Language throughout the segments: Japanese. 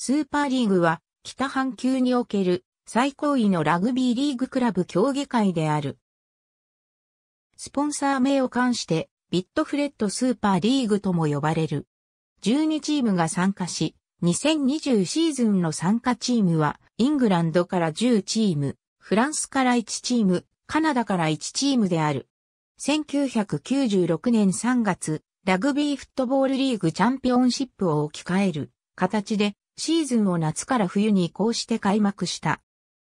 スーパーリーグは、北半球における最高位のラグビーリーグクラブ競技会である。スポンサー名を冠して、ビットフレッドスーパーリーグとも呼ばれる。12チームが参加し、2020シーズンの参加チームは、イングランドから10チーム、フランスから1チーム、カナダから1チームである。1996年3月、ラグビーフットボールリーグチャンピオンシップを置き換える形でシーズンを夏から冬に移行して開幕した。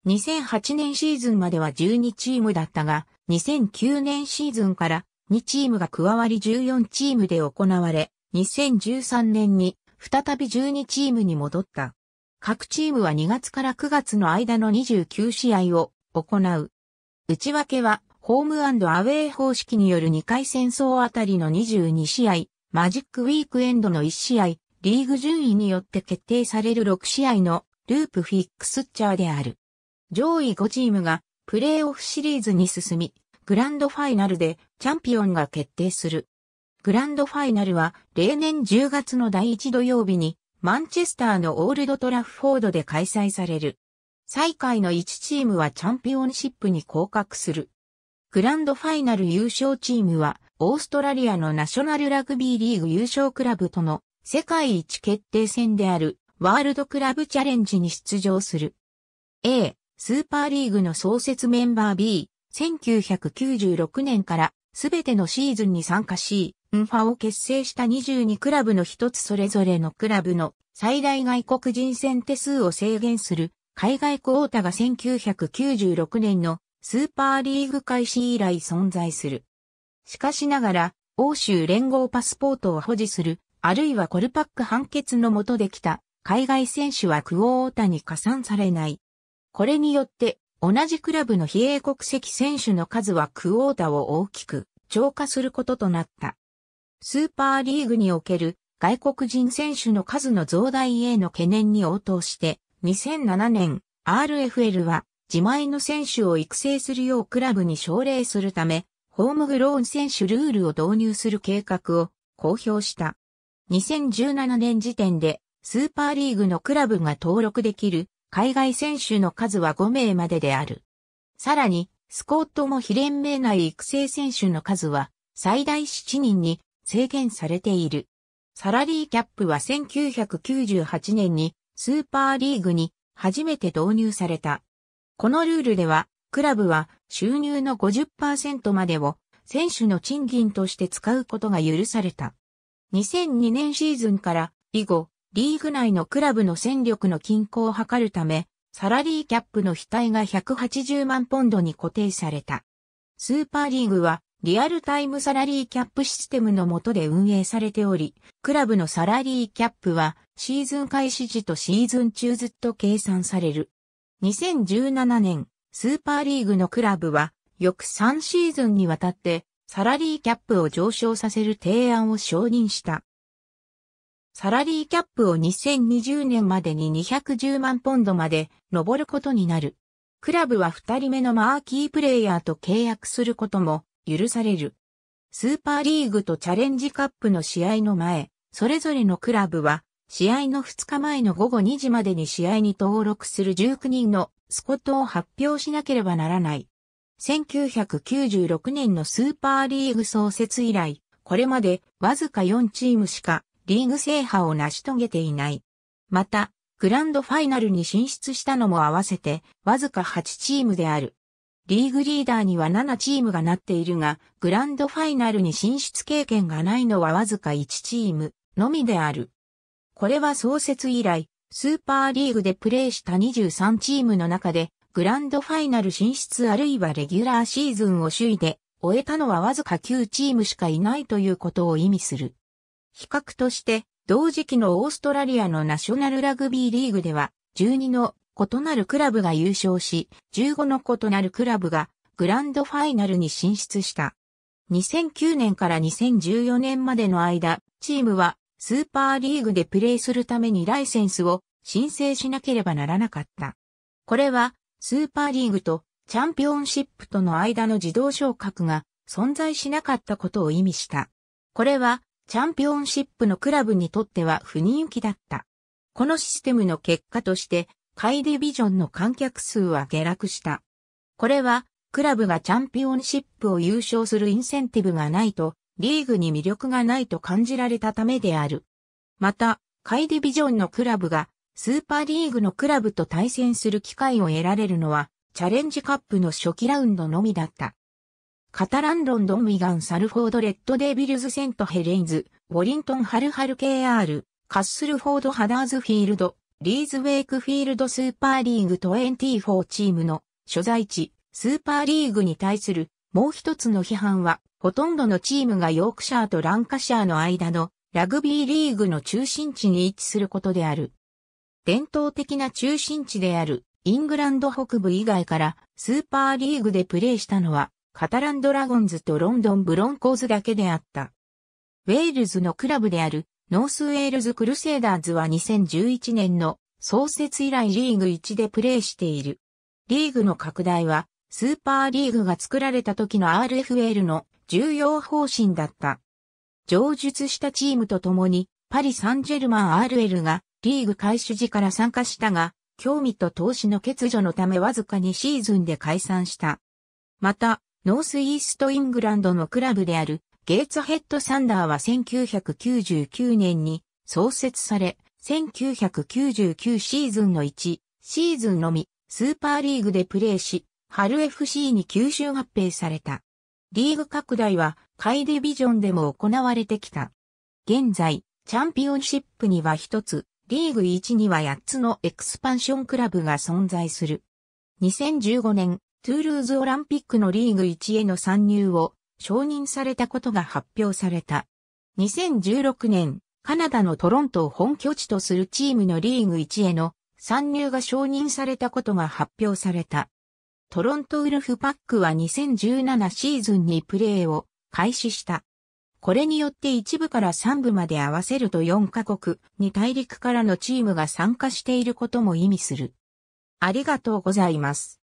2008年シーズンまでは12チームだったが、2009年シーズンから2チームが加わり14チームで行われ、2013年に再び12チームに戻った。各チームは2月から9月の間の29試合を行う。内訳は、ホームアウェイ方式による2回戦争あたりの22試合、マジックウィークエンドの1試合、リーグ順位によって決定される6試合のループフィックスチャーである。上位5チームがプレーオフシリーズに進み、グランドファイナルでチャンピオンが決定する。グランドファイナルは例年10月の第1土曜日にマンチェスターのオールドトラフフォードで開催される。最下位の1チームはチャンピオンシップに降格する。グランドファイナル優勝チームはオーストラリアのナショナルラグビーリーグ優勝クラブとの世界一決定戦であるワールドクラブチャレンジに出場する。A、スーパーリーグの創設メンバー B、1996年からすべてのシーズンに参加し、ウンファを結成した22クラブの一つそれぞれのクラブの最大外国人選手数を制限する海外クォータが1996年のスーパーリーグ開始以来存在する。しかしながら、欧州連合パスポートを保持するあるいはコルパック判決の下できた海外選手はクオータに加算されない。これによって、同じクラブの非英国籍選手の数はクオータを大きく超過することとなった。スーパーリーグにおける外国人選手の数の増大への懸念に応答して、2007年 RFL は自前の選手を育成するようクラブに奨励するため、ホームグローン選手ルールを導入する計画を公表した。2017年時点で、スーパーリーグのクラブが登録できる海外選手の数は5名までである。さらに、スコットも非連盟内育成選手の数は最大7人に制限されている。サラリーキャップは1998年にスーパーリーグに初めて導入された。このルールでは、クラブは収入の50%までを選手の賃金として使うことが許された。2002年シーズンから以後、リーグ内のクラブの戦力の均衡を図るため、サラリーキャップの額が180万ポンドに固定された。スーパーリーグは、リアルタイムサラリーキャップシステムの下で運営されており、クラブのサラリーキャップは、シーズン開始時とシーズン中ずっと計算される。2017年、スーパーリーグのクラブは、翌3シーズンにわたって、サラリーキャップを上昇させる提案を承認した。サラリーキャップを2020年までに210万ポンドまで上ることになる。クラブは2人目のマーキープレイヤーと契約することも許される。スーパーリーグとチャレンジカップの試合の前、それぞれのクラブは試合の2日前の午後2時までに試合に登録する19人のスコットを発表しなければならない。1996年のスーパーリーグ創設以来、これまでわずか4チームしかリーグ制覇を成し遂げていない。また、グランドファイナルに進出したのも合わせてわずか8チームである。リーグリーダーには7チームがなっているが、グランドファイナルに進出経験がないのはわずか1チームのみである。これは創設以来、スーパーリーグでプレーした23チームの中でグランドファイナル進出あるいはレギュラーシーズンを首位で終えたのはわずか9チームしかいないということを意味する。比較として、同時期のオーストラリアのナショナルラグビーリーグでは、12の異なるクラブが優勝し、15の異なるクラブがグランドファイナルに進出した。2009年から2014年までの間、チームはスーパーリーグでプレーするためにライセンスを申請しなければならなかった。これはスーパーリーグとチャンピオンシップとの間の自動昇格が存在しなかったことを意味した。これはチャンピオンシップのクラブにとっては不人気だった。このシステムの結果として、カイディビジョンの観客数は下落した。これは、クラブがチャンピオンシップを優勝するインセンティブがないと、リーグに魅力がないと感じられたためである。また、カイディビジョンのクラブがスーパーリーグのクラブと対戦する機会を得られるのは、チャレンジカップの初期ラウンドのみだった。カタランロンドンウィガンサルフォードレッドデビルズセントヘレインズ、ウォリントンハルハル KR、カッスルフォードハダーズフィールド、リーズウェイクフィールドスーパーリーグ24チームの所在地、スーパーリーグに対するもう一つの批判は、ほとんどのチームがヨークシャーとランカシャーの間のラグビーリーグの中心地に位置することである。伝統的な中心地であるイングランド北部以外からスーパーリーグでプレーしたのはカタランドラゴンズとロンドンブロンコーズだけであった。ウェールズのクラブであるノースウェールズクルセイダーズは2011年の創設以来リーグ1でプレーしている。リーグの拡大はスーパーリーグが作られた時の RFL の重要方針だった。上述したチームと共にパリ・サンジェルマン RL がリーグ開始時から参加したが、興味と投資の欠如のためわずかにシーズンで解散した。また、ノースイーストイングランドのクラブであるゲイツヘッドサンダーは1999年に創設され、1999シーズンの1シーズンのみスーパーリーグでプレーし、春 FC に吸収合併された。リーグ拡大はカイディビジョンでも行われてきた。現在、チャンピオンシップには1つ、リーグ1には8つのエクスパンションクラブが存在する。2015年、トゥールーズオランピックのリーグ1への参入を承認されたことが発表された。2016年、カナダのトロントを本拠地とするチームのリーグ1への参入が承認されたことが発表された。トロントウルフパックは2017シーズンにプレーを開始した。これによって一部から三部まで合わせると4カ国に大陸からのチームが参加していることも意味する。ありがとうございます。